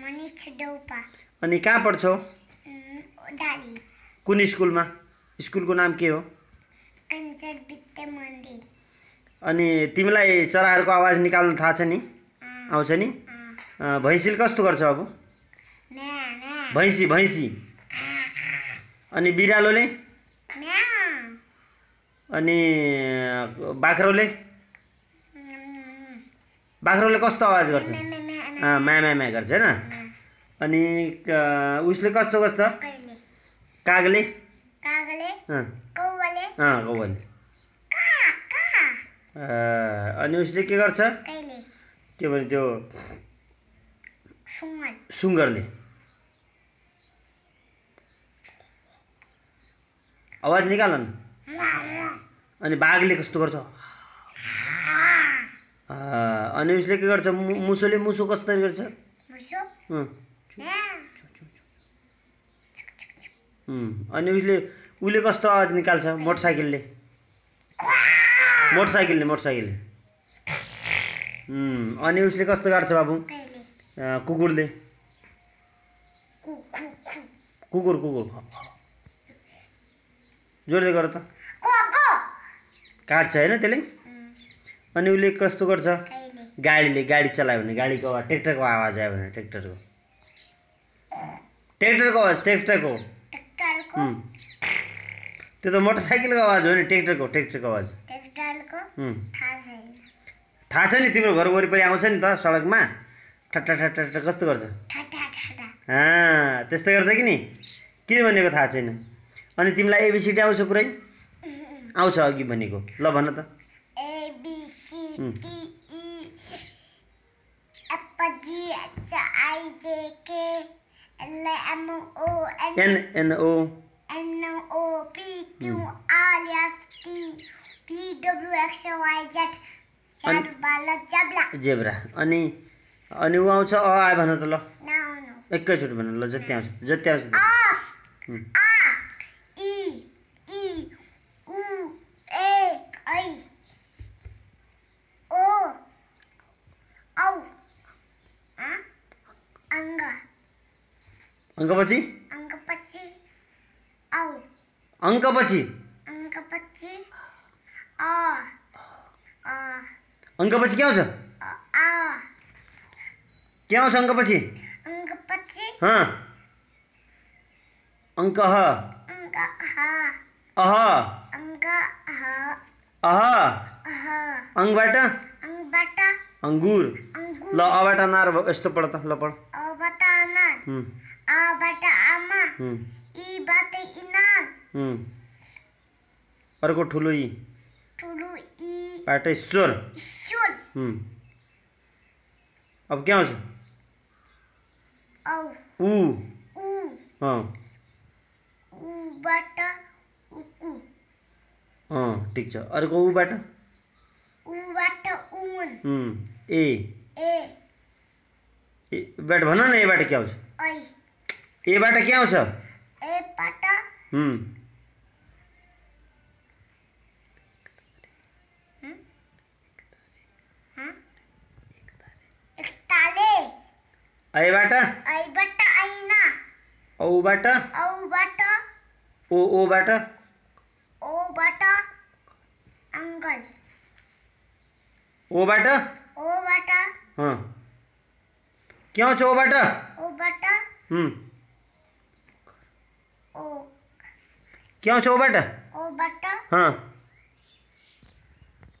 अनि कहाँ पढ्छौ कुन स्कुलमा स्कुलको नाम के हो अनि तिमीलाई चराहरूको आवाज निकाल्नु थाहा छ नि आउँछ नि भैँसीले कस्तो गर्छ अब भैँसी भैँसी अनि बिरालोले अनि बाख्रोले बाख्रोले कस्तो आवाज गर्छ माया गर्छ होइन अनि उसले कस्तो कस्तो कागले गौवाले अनि उसले के गर्छ के भने त्यो सुँगरले आवाज निकाल अनि बाघले कस्तो गर्छ अनि उसले के गर्छ मुसोले मुसो कसरी गर्छ अनि उसले उसले कस्तो आवाज निकाल्छ मोटरसाइकलले मोटरसाइकलले मोटरसाइकलले अनि उसले कस्तो गर्छ बाबु कुकुरले कुकुर कुकुर जोडले गर त काट्छ होइन त्यसले अनि उसले कस्तो गर्छ गाडीले गाडी चलायो भने गाडीको आवाज ट्र्याक्टरको आवाज आयो भने ट्र्याक्टरको ट्र्याक्टरको आवाज ट्र्याक्टरको त्यो त मोटरसाइकलको आवाज हो नि ट्र्याक्टरको ट्र्याक्टरको आवाज थाहा छ नि तिम्रो घर वरिपरि आउँछ नि त सडकमा ठट्टा ठट्टा कस्तो गर्छ त्यस्तै गर्छ कि नि किन भनेको थाहा छैन अनि तिमीलाई एबिसिडी आउँछ पुरै आउँछ अघि भनेको ल भन त N N O N O P Q hmm. S P P W X Y Z zebra अनि अनि ऊ आउँछ अ आयो भन त ल एकैचोटि भन ल जति आउँछ जति आउँछ अंक पची अंक पची औ अंक पची अंक पची अ अ अंक पची क्या आ क्या आउछ अंक पची अंक पची हां अंक ह अंक ह अ अंक ह अ अ अंग बाटा अंग बाटा अंगूर अंगूर ल अ नार यस्तो पढ त ल पढ नार हम्म. आ ಆ ಬಟ ई बात इना हम हम्म। और को ठुलु ई ठुलु ई बेटा ईश्वर ईश्वर हम हम्म। अब क्या हो औ हाँ। उ उ हां उ बेटा उकु हां ठीक छ और को उ बेटा उ बेटा उन हम हम्म। ए ए बैठ भन न बैठ क्या हो आई ए बाटा क्या आउँछ ऐबाट ऐबाट बाटा औबाट औबाट ओ ओ बाटा ओ बाटा अंकल ओ बाटा ओ बाटा हाँ क्यों चो बाटा ओ बाटा हम्म क्यों चौबट बट हाँ